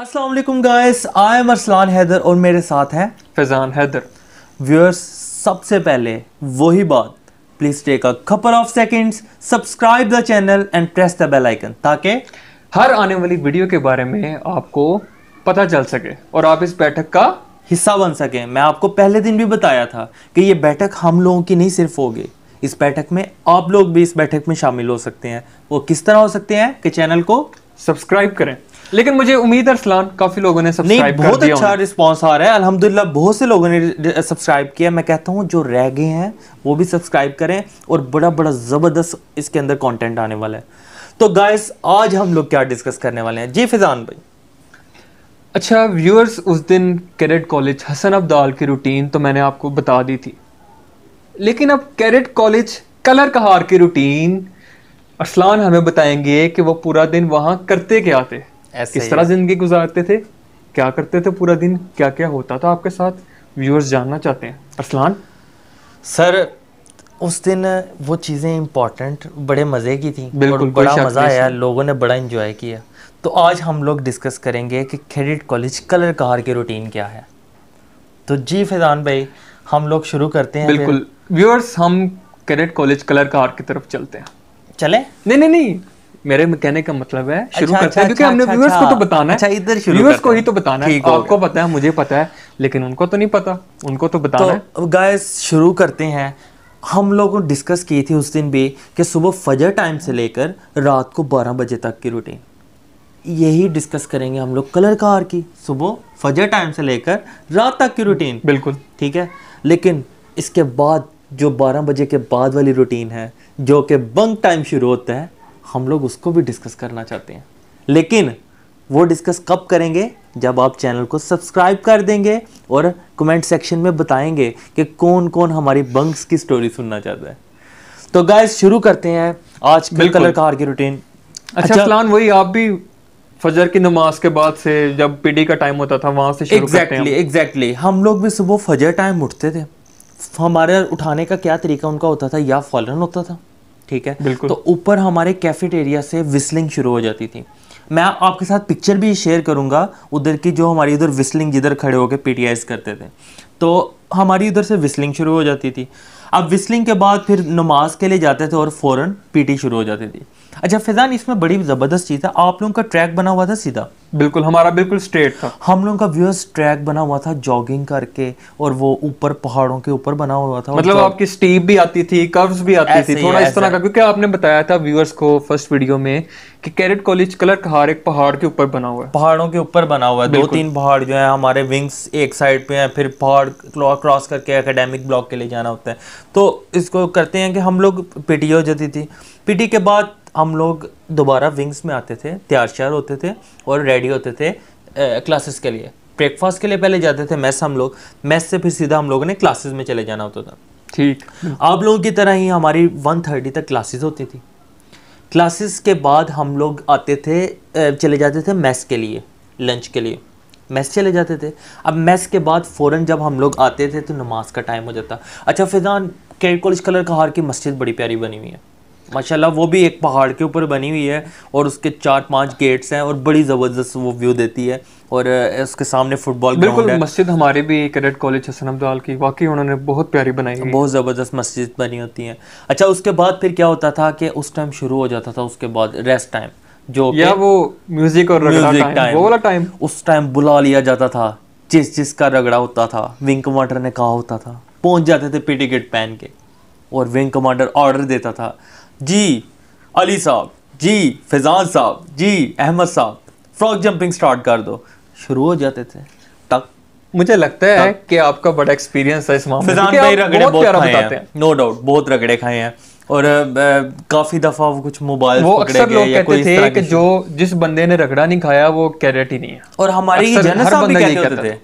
वालेकुम guys I am Arsalan Haider और मेरे साथ हैं फैज़ान हैदर व्यूअर्स सबसे पहले वही बात please take a couple of seconds subscribe the channel and press the bell icon ताकि हर आने वाली वीडियो के बारे में आपको पता चल सके और आप इस बैठक का हिस्सा बन सकें मैं आपको पहले दिन भी बताया था कि ये बैठक हम लोगों की नहीं सिर्फ होगी इस बैठक में आप लोग भी इस बैठक में शामिल हो सकते हैं वो किस तरह हो सकते हैं कि चैनल को सब्सक्राइब करें लेकिन मुझे उम्मीद है अरसलान काफी लोगों ने सब्सक्राइब बहुत अच्छा रिस्पॉन्स आ रहा है अलहमदिल्ला बहुत से लोगों ने सब्सक्राइब किया मैं कहता हूँ जो रह गए हैं वो भी सब्सक्राइब करें और बड़ा बड़ा ज़बरदस्त इसके अंदर कॉन्टेंट आने वाला है तो गाइस आज हम लोग क्या डिस्कस करने वाले हैं जी फिजान भाई अच्छा व्यूअर्स उस दिन कैरेट कॉलेज हसन अब्दाल की रूटीन तो मैंने आपको बता दी थी लेकिन अब कैरेट कॉलेज कलर कहार की रूटीन अरसलान हमें बताएंगे कि वो पूरा दिन वहाँ करते क्या थे किस तरह जिंदगी गुजारते थे क्या करते थे पूरा दिन क्या क्या होता था आपके साथ व्यूअर्स जानना चाहते हैं अरसलान सर उस दिन वो चीज़ें इम्पॉर्टेंट बड़े मज़े की थी और बड़ा मज़ा आया लोगों ने बड़ा इन्जॉय किया तो आज हम लोग डिस्कस करेंगे कि क्रेडिट कॉलेज कलर कार की रूटीन क्या है तो जी फैजान भाई हम लोग शुरू करते हैं बिल्कुल व्यूअर्स हम क्रेडिट कॉलेज कलर कार की तरफ चलते हैं चले नहीं नहीं नहीं मेरे में कहने का मतलब है अच्छा, शुरू अच्छा, करते हैं अच्छा, क्योंकि हमने व्यूअर्स अच्छा, को तो बताना है अच्छा इधर शुरू व्यूअर्स को ही तो बताना है आपको पता है मुझे पता है लेकिन उनको तो नहीं पता उनको तो बताना तो, है तो, गाइस शुरू करते हैं हम लोगों ने डिस्कस की थी उस दिन भी कि सुबह फजर टाइम से लेकर रात को 12 बजे तक की रूटीन यही डिस्कस करेंगे हम लोग कलर कार की सुबह फजर टाइम से लेकर रात तक की रूटीन बिल्कुल ठीक है लेकिन इसके बाद जो 12 बजे के बाद वाली रूटीन है जो कि बंक टाइम शुरू होता है हम लोग उसको भी डिस्कस करना चाहते हैं लेकिन वो डिस्कस कब करेंगे जब आप चैनल को सब्सक्राइब कर देंगे और कमेंट सेक्शन में बताएंगे कि कौन कौन हमारी बंक्स की स्टोरी सुनना चाहता है तो गाइस शुरू करते हैं आज कलर कार की रूटीन अच्छा, अच्छा वही आप भी फजर की नमाज के बाद से जब पीडी का टाइम होता था वहां से एग्जैक्टली एग्जैक्टली exactly. हम लोग भी सुबह फजर टाइम उठते थे हमारे उठाने का क्या तरीका उनका होता था या फॉलन होता था ठीक है तो ऊपर हमारे कैफेटेरिया से विस्लिंग शुरू हो जाती थी मैं आपके साथ पिक्चर भी शेयर करूंगा उधर की जो हमारी उधर विस्लिंग जिधर खड़े होकर पीटीआईस करते थे तो हमारी उधर से विस्लिंग शुरू हो जाती थी अब विस्लिंग के बाद फिर नमाज के लिए जाते थे और फ़ौरन पीटी शुरू हो जाती थी अच्छा फिजान इसमें बड़ी ज़बरदस्त चीज़ था आप लोगों का ट्रैक बना हुआ था सीधा बिल्कुल हमारा बिल्कुल स्ट्रेट था हम लोगों का व्यूअर्स ट्रैक बना हुआ था जॉगिंग करके और वो ऊपर पहाड़ों के ऊपर बना हुआ था मतलब आपकी स्टीप भी आती थी कर्व्स भी आती थी थोड़ा इस तरह का क्योंकि आपने बताया था व्यूअर्स को फर्स्ट वीडियो में कि कैरेट कॉलेज कलर हर एक पहाड़ के ऊपर बना हुआ है पहाड़ों के ऊपर बना हुआ है दो तीन पहाड़ जो है हमारे विंग्स एक साइड पे हैं फिर पहाड़ क्रॉस करके एकेडमिक ब्लॉक के लिए जाना होता है तो इसको करते हैं कि हम लोग हो जाती थी पीटी के बाद हम लोग दोबारा विंग्स में आते थे तैयार श्यार होते थे और रेडी होते थे क्लासेस के लिए ब्रेकफास्ट के लिए पहले जाते थे मैस हम लोग मैस से फिर सीधा हम लोगों ने क्लासेस में चले जाना होता था ठीक आप लोगों की तरह ही हमारी वन थर्टी तक क्लासेस होती थी क्लासेस के बाद हम लोग आते थे चले जाते थे मैस के लिए लंच के लिए मैस चले जाते थे अब मैस के बाद फ़ौर जब हम लोग आते थे तो नमाज का टाइम हो जाता अच्छा फिजान कैट कॉलेज कलर का हार की मस्जिद बड़ी प्यारी बनी हुई है माशाल्लाह वो भी एक पहाड़ के ऊपर बनी हुई है और उसके चार पांच गेट्स हैं और बड़ी ज़बरदस्त वो व्यू देती है और उसके सामने फुटबॉल बिल्कुल मस्जिद हमारे भी कैडेट कॉलेज हसन अब्दाल की वाकई उन्होंने बहुत प्यारी बनाई है बहुत ज़बरदस्त मस्जिद बनी होती हैं अच्छा उसके बाद फिर क्या होता था कि उस टाइम शुरू हो जाता था उसके बाद रेस्ट टाइम जो या वो म्यूजिक और म्यूजिक टाइम वाला टाइम उस टाइम बुला लिया जाता था जिस जिस का रगड़ा होता था विंग कमांडर ने कहा होता था पहुंच जाते थे पीटी गेट पहन के और विंग कमांडर ऑर्डर देता था जी अली साहब जी फैज़ान साहब जी अहमद साहब फ्रॉक जंपिंग स्टार्ट कर दो शुरू हो जाते थे तक मुझे लगता है कि आपका बड़ा एक्सपीरियंस है इस मामले फैज़ान भाई रगड़े बहुत खाए हैं नो डाउट बहुत रगड़े खाए हैं और काफी दफा वो कुछ मोबाइल वो अक्सर लोग कहते थे कि जो जिस बंदे ने रगड़ा नहीं खाया वो कैरेट ही नहीं है और हमारे भी कहते थे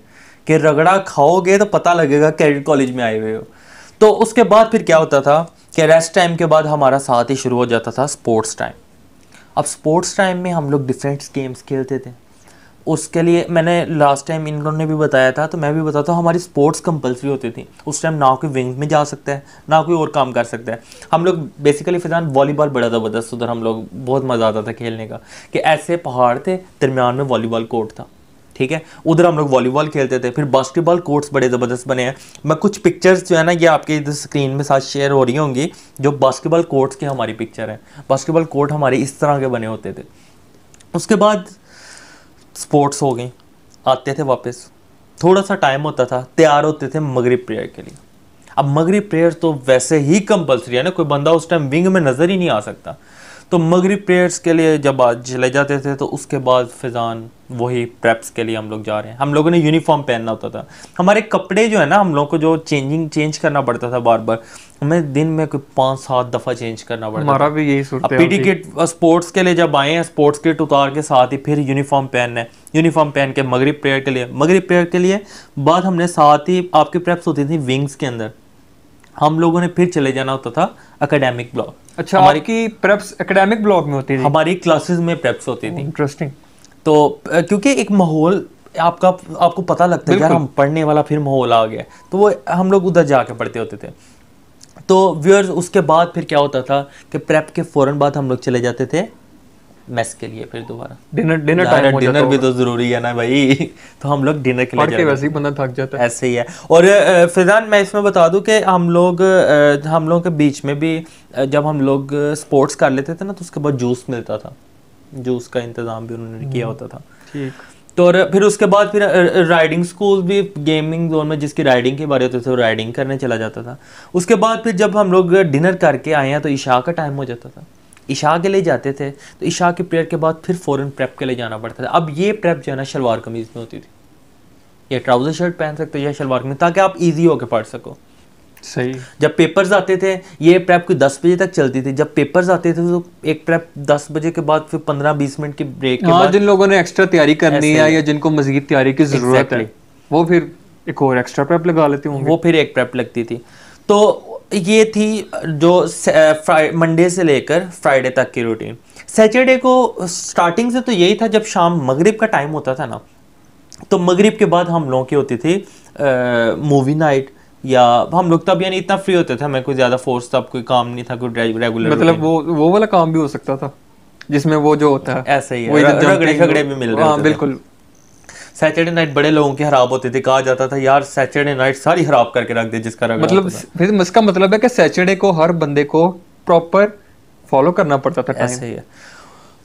कि रगड़ा खाओगे तो पता लगेगा कैरेट कॉलेज में आए हुए हो तो उसके बाद फिर क्या होता था कि रेस्ट टाइम के बाद हमारा साथ ही शुरू हो जाता था स्पोर्ट्स टाइम अब स्पोर्ट्स टाइम में हम लोग डिफरेंट गेम्स खेलते थे उसके लिए मैंने लास्ट टाइम इन्होंने भी बताया था तो मैं भी बताता हूँ हमारी स्पोर्ट्स कंपलसरी होती थी उस टाइम ना कोई विंग में जा सकता है ना कोई और काम कर सकता है हम लोग बेसिकली फिजान वॉलीबॉल बड़ा ज़बरदस्त उधर हम लोग बहुत मज़ा आता था खेलने का कि ऐसे पहाड़ थे दरमियान में वॉलीबॉल कोर्ट था ठीक है उधर हम लोग वॉलीबॉल खेलते थे फिर बास्केटबॉल कोर्ट्स बड़े ज़बरदस्त बने हैं मैं कुछ पिक्चर्स जो है ना ये आपके इधर स्क्रीन में साथ शेयर हो रही होंगी जो बास्केटबॉल कोर्ट्स के हमारी पिक्चर हैं बास्केटबॉल कोर्ट हमारे इस तरह के बने होते थे उसके बाद स्पोर्ट्स हो गई आते थे वापस थोड़ा सा टाइम होता था तैयार होते थे मगरब प्रेयर के लिए अब मगरब प्रेयर तो वैसे ही कंपलसरी है ना कोई बंदा उस टाइम विंग में नज़र ही नहीं आ सकता तो मगरब प्रेयर्स के लिए जब आज चले जाते थे तो उसके बाद फिजान वही प्रेप्स के लिए हम लोग जा रहे हैं हम लोगों ने यूनिफॉर्म पहनना होता था हमारे कपड़े जो है ना हम लोग को जो चेंजिंग चेंज करना पड़ता था बार बार हमें दिन में कोई पाँच सात दफ़ा चेंज करना पड़ता हमारा भी यही पी पीटी किट स्पोर्ट्स के लिए जब आए हैं स्पोर्ट्स किट उतार के साथ ही फिर यूनिफॉर्म पहनना है यूनिफॉर्म पहन के मगरब प्रेयर के लिए मगरब प्रेयर के लिए बाद हमने साथ ही आपकी प्रेप्स होती थी विंग्स के अंदर हम लोगों ने फिर चले जाना होता था अकेडेमिक ब्लॉक अच्छा हमारी की प्रेप्स अकेडेमिक ब्लॉक में होती थी हमारी क्लासेस में प्रेप्स होती थी इंटरेस्टिंग तो क्योंकि एक माहौल आपका आपको पता लगता है यार हम पढ़ने वाला फिर माहौल आ गया तो वो हम लोग उधर जाके पढ़ते होते थे तो व्यूअर्स उसके बाद फिर क्या होता था कि प्रेप के फ़ौरन बाद हम लोग चले जाते थे मेस के लिए फिर दोबारा डिनर डिनर टाइम डिनर भी तो ज़रूरी है ना भाई तो हम लोग डिनर के लिए वैसे ही बंदा थक जाता है ऐसे ही है और फिजान मैं इसमें बता दूं कि हम लोग हम लोगों के बीच में भी जब हम लोग स्पोर्ट्स कर लेते थे ना तो उसके बाद जूस मिलता था जूस का इंतज़ाम भी उन्होंने किया हम्म। होता था ठीक तो फिर उसके बाद फिर राइडिंग स्कूल भी गेमिंग जोन में जिसकी राइडिंग के बारे होते थे वो राइडिंग करने चला जाता था उसके बाद फिर जब हम लोग डिनर करके आए हैं तो ईशा का टाइम हो जाता था इशा के लिए जाते थे तो इशा के प्रेयर के बाद फिर फ़ौरन प्रेप के लिए जाना पड़ता था अब ये प्रेप जो है ना शलवार कमीज़ में होती थी या ट्राउज़र शर्ट पहन सकते हो या शलवार कमीज ताकि आप ईजी होकर पढ़ सको सही जब पेपर्स आते थे ये प्रेप कोई दस बजे तक चलती थी जब पेपर्स आते थे तो एक प्रेप दस बजे के बाद फिर पंद्रह बीस मिनट की ब्रेक हाँ जिन लोगों ने एक्स्ट्रा तैयारी करनी है या जिनको मजीद तैयारी की ज़रूरत है वो फिर एक और एक्स्ट्रा प्रेप लगा लेती हूँ वो फिर एक प्रेप लगती थी तो ये थी जो मंडे से लेकर फ्राइडे तक की रूटीन सैटरडे को स्टार्टिंग से तो यही था जब शाम मगरिब का टाइम होता था ना तो मगरिब के बाद हम लोगों की होती थी मूवी नाइट या हम लोग तब यानी इतना फ्री होते थे हमें कोई ज़्यादा फोर्स था कोई काम नहीं था कोई रेगुलर मतलब वो वो वाला काम भी हो सकता था जिसमें वो जो होता है ऐसा ही है रगड़े झगड़े भी मिल रहे हाँ बिल्कुल सैटरडे नाइट बड़े लोगों के खराब होती थी कहा जाता था यार सैटरडे नाइट सारी खराब करके रख दे जिसका रख मतलब फिर इसका मतलब है कि सैटरडे को हर बंदे को प्रॉपर फॉलो करना पड़ता था ऐसे ही है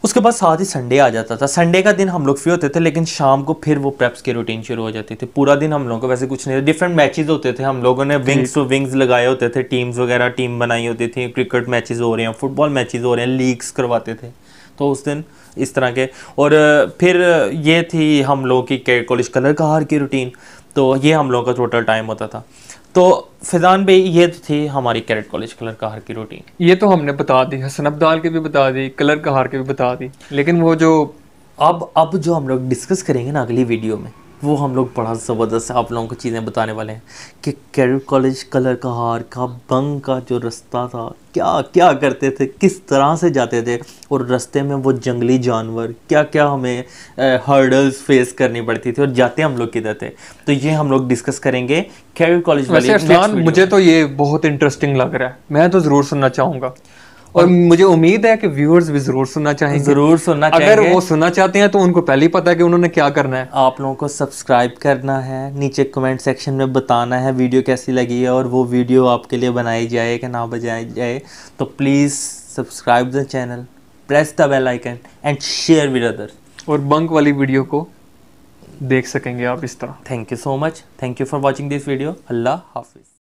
उसके बाद साथ ही संडे आ जाता था संडे का दिन हम लोग फ्री होते थे लेकिन शाम को फिर वो प्रेप्स की रूटीन शुरू हो जाती थी पूरा दिन हम लोगों को वैसे कुछ नहीं डिफरेंट मैचेस होते थे हम लोगों ने विंग्स टू विंग्स लगाए होते थे टीम्स वगैरह टीम बनाई होती थी क्रिकेट मैचेस हो रहे हैं फुटबॉल मैचेस हो रहे हैं लीग्स करवाते थे तो उस दिन इस तरह के और फिर ये थी हम लोगों की कॉलेज कलर का हार की रूटीन तो ये हम लोगों का टोटल टाइम होता था तो फिजान भाई ये तो थी हमारी कैरेट कॉलेज कलर का हार की रूटीन ये तो हमने बता दी हसन अब्दाल की भी बता दी कलर का हार के भी बता दी लेकिन वो जो अब अब जो हम लोग डिस्कस करेंगे ना अगली वीडियो में वो हम लोग बड़ा ज़बरदस्त आप लोगों को चीज़ें बताने वाले हैं कि कैरियर कॉलेज कलर का हार का बंग का जो रास्ता था क्या क्या करते थे किस तरह से जाते थे और रास्ते में वो जंगली जानवर क्या क्या हमें हर्डल्स फेस करनी पड़ती थी और जाते हम लोग किधर थे तो ये हम लोग डिस्कस करेंगे कैरियर कॉलेज वाले मुझे तो ये बहुत इंटरेस्टिंग लग रहा है मैं तो ज़रूर सुनना चाहूँगा और मुझे उम्मीद है कि व्यूअर्स भी जरूर सुनना चाहेंगे जरूर सुनना अगर वो सुनना चाहते हैं तो उनको पहले ही पता है कि उन्होंने क्या करना है आप लोगों को सब्सक्राइब करना है नीचे कमेंट सेक्शन में बताना है वीडियो कैसी लगी है और वो वीडियो आपके लिए बनाई जाए कि ना बजाई जाए तो please subscribe the channel press the bell icon and share with other और बंक वाली वीडियो को देख सकेंगे आप इस तरह thank you so much thank you for watching this video अल्लाह हाफिज़